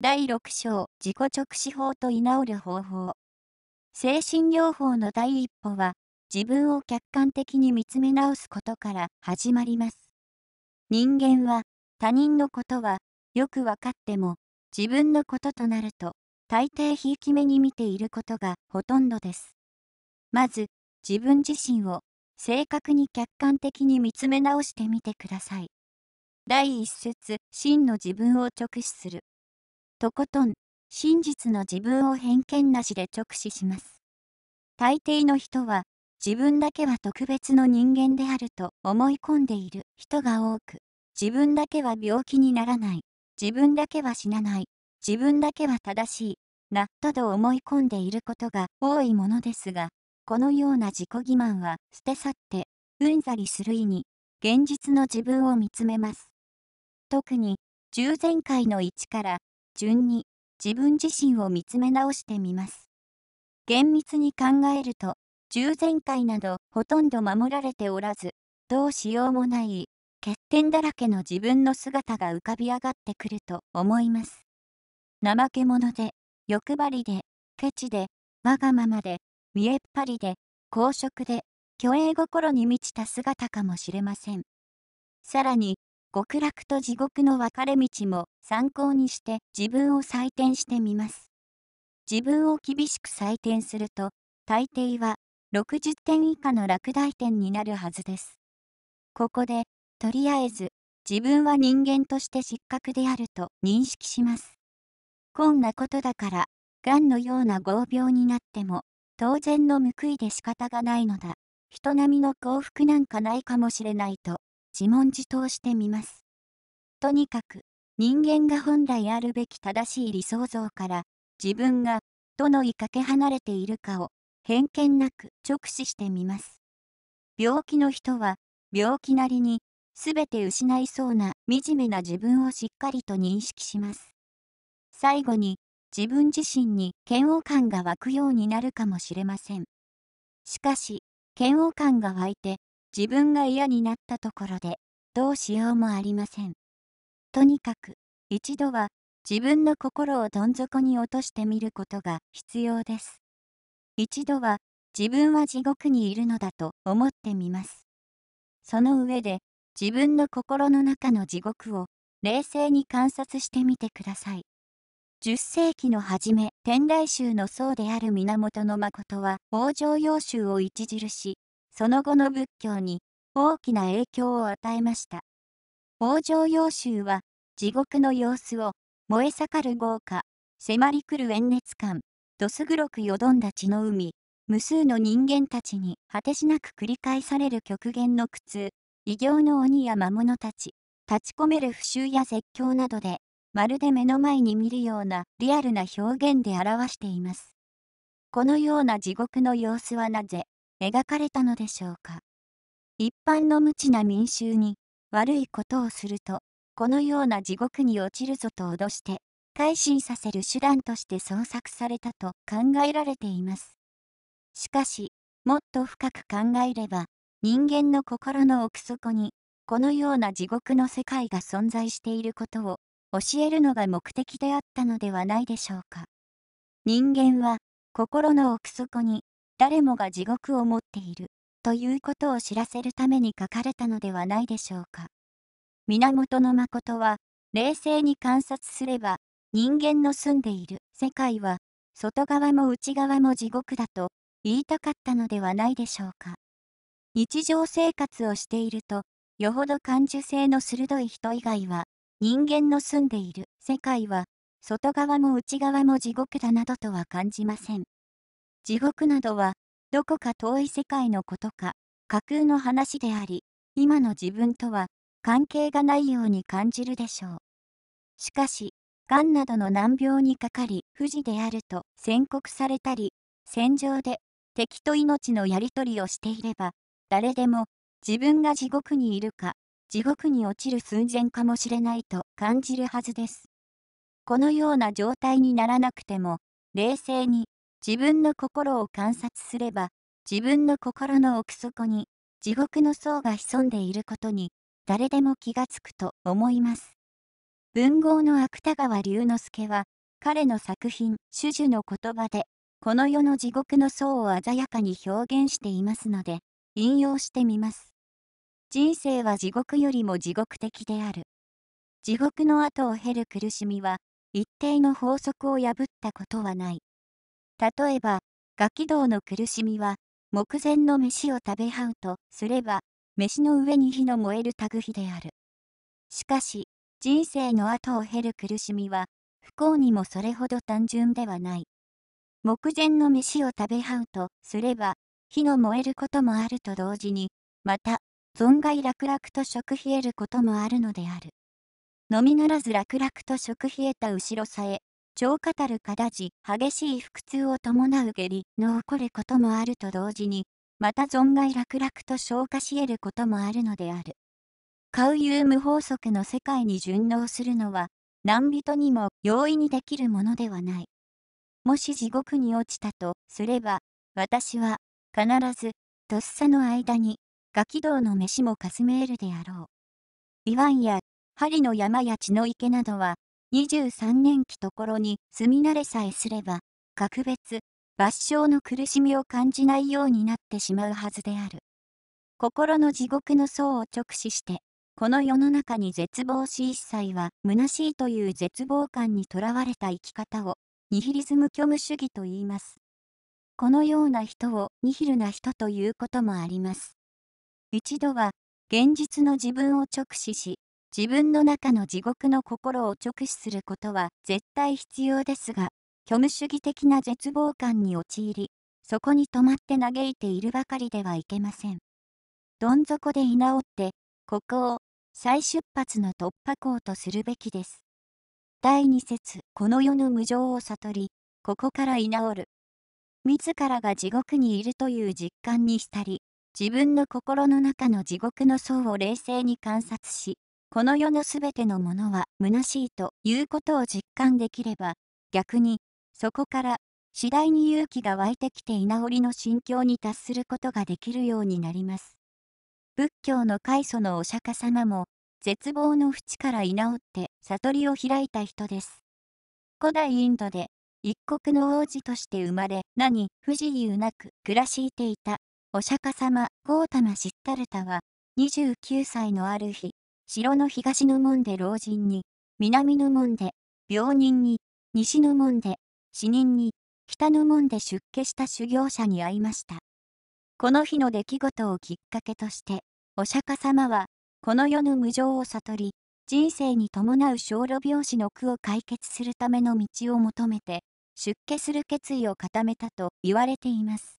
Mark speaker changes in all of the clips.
Speaker 1: 第6章自己直視法と居直る方法精神療法の第一歩は自分を客観的に見つめ直すことから始まります人間は他人のことはよく分かっても自分のこととなると大抵ひいき目に見ていることがほとんどですまず自分自身を正確に客観的に見つめ直してみてください第一節真の自分を直視するとことん、真実の自分を偏見なしで直視します。大抵の人は、自分だけは特別の人間であると思い込んでいる人が多く、自分だけは病気にならない、自分だけは死なない、自分だけは正しい、な、と思い込んでいることが多いものですが、このような自己欺瞞は捨て去って、うんざりする意に、現実の自分を見つめます。特に、従前回の1から順に自分自身を見つめ直してみます。厳密に考えると、従前回などほとんど守られておらず、どうしようもない欠点だらけの自分の姿が浮かび上がってくると思います。怠け者で、欲張りで、ケチで、わがままで、見えっ張りで、公職で、虚栄心に満ちた姿かもしれません。さらに、極楽と地獄の分かれ道も参考にして自分を採点してみます。自分を厳しく採点すると、大抵は60点以下の落第点になるはずです。ここで、とりあえず、自分は人間として失格であると認識します。こんなことだから、がんのような合病になっても、当然の報いで仕方がないのだ。人並みの幸福なんかないかもしれないと自問自答してみます。とにかく、人間が本来あるべき正しい理想像から、自分が、どのいかけ離れているかを、偏見なく直視してみます。病気の人は、病気なりに、全て失いそうな惨めな自分をしっかりと認識します。最後に、自分自身に嫌悪感が湧くようになるかもしれません。しかし、嫌悪感が湧いて、自分が嫌になったところでどうしようもありませんとにかく一度は自分の心をどん底に落としてみることが必要です一度は自分は地獄にいるのだと思ってみますその上で自分の心の中の地獄を冷静に観察してみてください10世紀の初め天台宗の僧である源の誠は北条要宗を著しその後の仏教に大きな影響を与えました。北条要衆は地獄の様子を燃え盛る豪華、迫り来る炎熱感、どす黒くよどんだ血の海、無数の人間たちに果てしなく繰り返される極限の苦痛、異形の鬼や魔物たち、立ち込める不臭や絶叫などで、まるで目の前に見るようなリアルな表現で表しています。このような地獄の様子はなぜ、描かれたのでしょうか一般の無知な民衆に悪いことをするとこのような地獄に落ちるぞと脅して改心させる手段として創作されたと考えられていますしかしもっと深く考えれば人間の心の奥底にこのような地獄の世界が存在していることを教えるのが目的であったのではないでしょうか人間は心の奥底に誰もが地獄を持っているということを知らせるために書かれたのではないでしょうか。源誠は冷静に観察すれば人間の住んでいる世界は外側も内側も地獄だと言いたかったのではないでしょうか。日常生活をしているとよほど感受性の鋭い人以外は人間の住んでいる世界は外側も内側も地獄だなどとは感じません。地獄などは、どこか遠い世界のことか、架空の話であり、今の自分とは関係がないように感じるでしょう。しかし、がんなどの難病にかかり、不治であると宣告されたり、戦場で敵と命のやり取りをしていれば、誰でも自分が地獄にいるか、地獄に落ちる寸前かもしれないと感じるはずです。このような状態にならなくても、冷静に自分の心を観察すれば、自分の心の奥底に地獄の層が潜んでいることに誰でも気がつくと思います。文豪の芥川龍之介は、彼の作品、主樹の言葉で、この世の地獄の層を鮮やかに表現していますので、引用してみます。人生は地獄よりも地獄的である。地獄の後を経る苦しみは、一定の法則を破ったことはない。例えば、ガキ道の苦しみは、目前の飯を食べはうとすれば、飯の上に火の燃えるタグ火である。しかし、人生の後を経る苦しみは、不幸にもそれほど単純ではない。目前の飯を食べはうとすれば、火の燃えることもあると同時に、また、存外楽々と食冷えることもあるのである。のみならず楽々と食冷えた後ろさえ、超カタるか打じ激しい腹痛を伴う下痢の起こることもあると同時に、また存外楽々と消化し得ることもあるのである。カウユーム法則の世界に順応するのは、何人にも容易にできるものではない。もし地獄に落ちたとすれば、私は必ずとっさの間にガキ道の飯もかすめえるであろう。イワンや針の山や血の池などは23年期ところに住み慣れさえすれば、格別、罰傷の苦しみを感じないようになってしまうはずである。心の地獄の層を直視して、この世の中に絶望し一切は虚しいという絶望感にとらわれた生き方を、ニヒリズム虚無主義と言います。このような人をニヒルな人ということもあります。一度は現実の自分を直視し、自分の中の地獄の心を直視することは絶対必要ですが、虚無主義的な絶望感に陥り、そこに止まって嘆いているばかりではいけません。どん底で居直って、ここを再出発の突破口とするべきです。第2節この世の無常を悟り、ここから居直る。自らが地獄にいるという実感に浸り、自分の心の中の地獄の層を冷静に観察し、この世のすべてのものは虚しいということを実感できれば、逆に、そこから、次第に勇気が湧いてきて稲織の心境に達することができるようになります。仏教の開祖のお釈迦様も、絶望の淵から稲織って悟りを開いた人です。古代インドで、一国の王子として生まれ、何不自由なく暮らしていた、お釈迦様、ゴータマ・シッタルタは、29歳のある日、城の東の門で老人に、南の門で、病人に、西の門で、死人に、北の門で出家した修行者に会いました。この日の出来事をきっかけとして、お釈迦様は、この世の無常を悟り、人生に伴う小路病死の苦を解決するための道を求めて、出家する決意を固めたと言われています。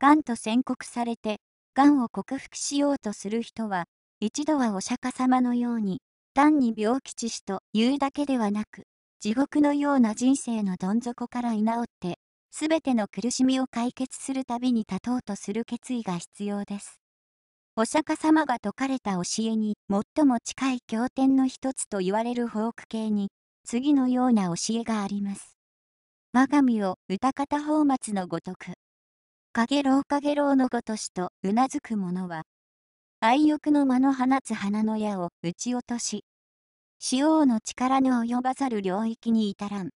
Speaker 1: がんと宣告されて、がんを克服しようとする人は、一度はお釈迦様のように、単に病吉死というだけではなく、地獄のような人生のどん底から居直って、すべての苦しみを解決するたびに立とうとする決意が必要です。お釈迦様が説かれた教えに最も近い経典の一つと言われる法句系に、次のような教えがあります。我が身を歌方宝松のごとく。影老影老のごとしとうなずく者は、愛欲の間の放つ花の矢を撃ち落とし、死王の力の及ばざる領域に至らん。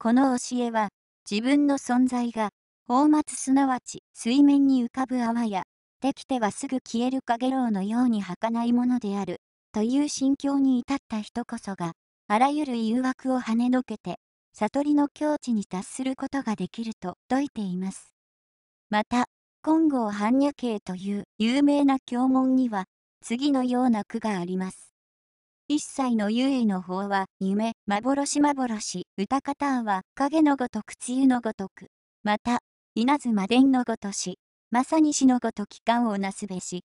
Speaker 1: この教えは、自分の存在が、放末すなわち水面に浮かぶ泡や、できてはすぐ消える影楼のように儚いものである、という心境に至った人こそが、あらゆる誘惑をはねのけて、悟りの境地に達することができると説いています。また、金剛般若経という有名な経文には、次のような句があります。一切のゆえの法は、夢、幻幻、歌方は、影のごとく梅雨のごとく。また、稲妻伝のごとし、まさに死のごとき感をなすべし。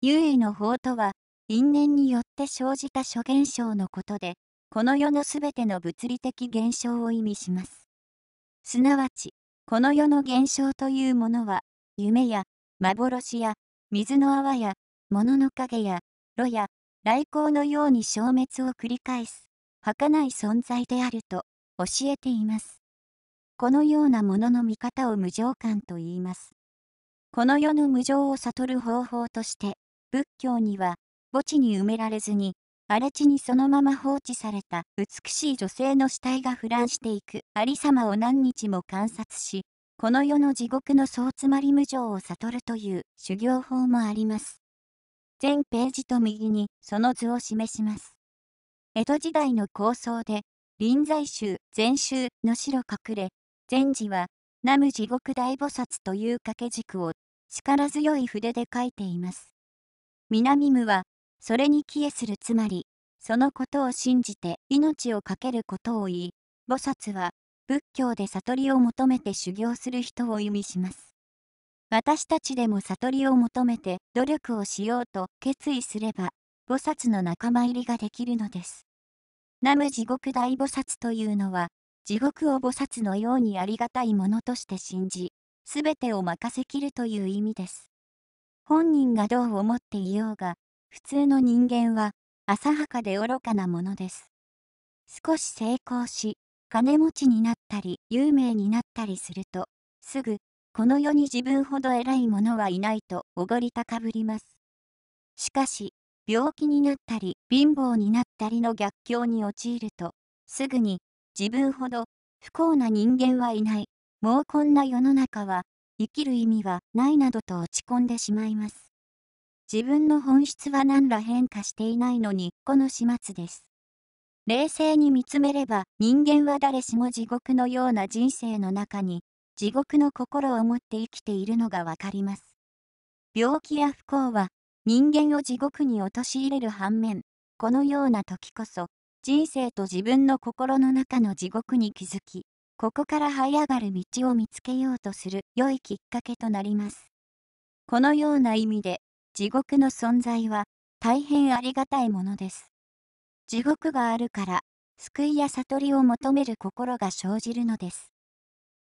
Speaker 1: ゆえの法とは、因縁によって生じた諸現象のことで、この世のすべての物理的現象を意味します。すなわち、この世の現象というものは、夢や、幻や、水の泡や、物の影や、炉や、雷光のように消滅を繰り返す、儚い存在であると教えています。このようなものの見方を無常観と言います。この世の無常を悟る方法として、仏教には、墓地に埋められずに、荒地にそのまま放置された美しい女性の死体が腐乱していくありさまを何日も観察し、この世の地獄の総詰まり無常を悟るという修行法もあります。全ページと右にその図を示します。江戸時代の構想で、臨済宗、禅宗の城隠れ、禅寺は、南無地獄大菩薩という掛け軸を力強い筆で書いています。南無は、それに帰依するつまり、そのことを信じて命を懸けることを言い、菩薩は仏教で悟りを求めて修行する人を意味します。私たちでも悟りを求めて努力をしようと決意すれば、菩薩の仲間入りができるのです。南無地獄大菩薩というのは、地獄を菩薩のようにありがたいものとして信じ、すべてを任せきるという意味です。本人がどう思っていようが、普通の人間は、浅はかで愚かなものです。少し成功し、金持ちになったり有名になったりするとすぐこの世に自分ほど偉い者はいないとおごり高ぶりますしかし病気になったり貧乏になったりの逆境に陥るとすぐに自分ほど不幸な人間はいないもうこんな世の中は生きる意味はないなどと落ち込んでしまいます自分の本質は何ら変化していないのにこの始末です冷静に見つめれば人間は誰しも地獄のような人生の中に地獄の心を持って生きているのがわかります。病気や不幸は人間を地獄に陥れる反面、このような時こそ人生と自分の心の中の地獄に気づき、ここから這い上がる道を見つけようとする良いきっかけとなります。このような意味で地獄の存在は大変ありがたいものです。地獄があるから、救いや悟りを求める心が生じるのです。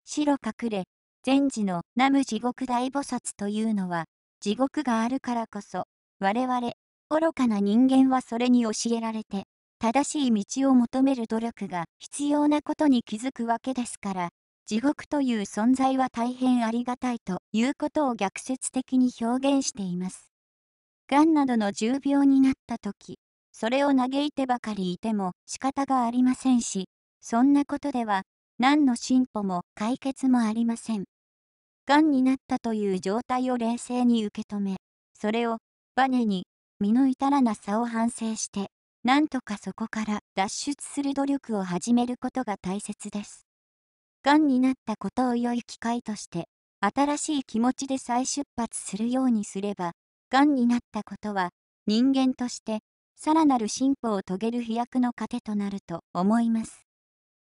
Speaker 1: 白隠れ、善師の南無地獄大菩薩というのは、地獄があるからこそ、我々、愚かな人間はそれに教えられて、正しい道を求める努力が必要なことに気づくわけですから、地獄という存在は大変ありがたいということを逆説的に表現しています。がんなどの重病になった時、それを嘆いてばかりいても仕方がありませんし、そんなことでは何の進歩も解決もありません。癌になったという状態を冷静に受け止め、それをバネに身の至らなさを反省して、なんとかそこから脱出する努力を始めることが大切です。がんになったことを良い機会として、新しい気持ちで再出発するようにすれば、がんになったことは人間としてさらなる進歩を遂げる飛躍の糧となると思います。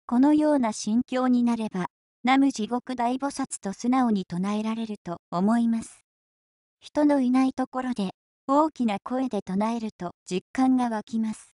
Speaker 1: このような心境になれば、南無地獄大菩薩と素直に唱えられると思います。人のいないところで、大きな声で唱えると実感が湧きます。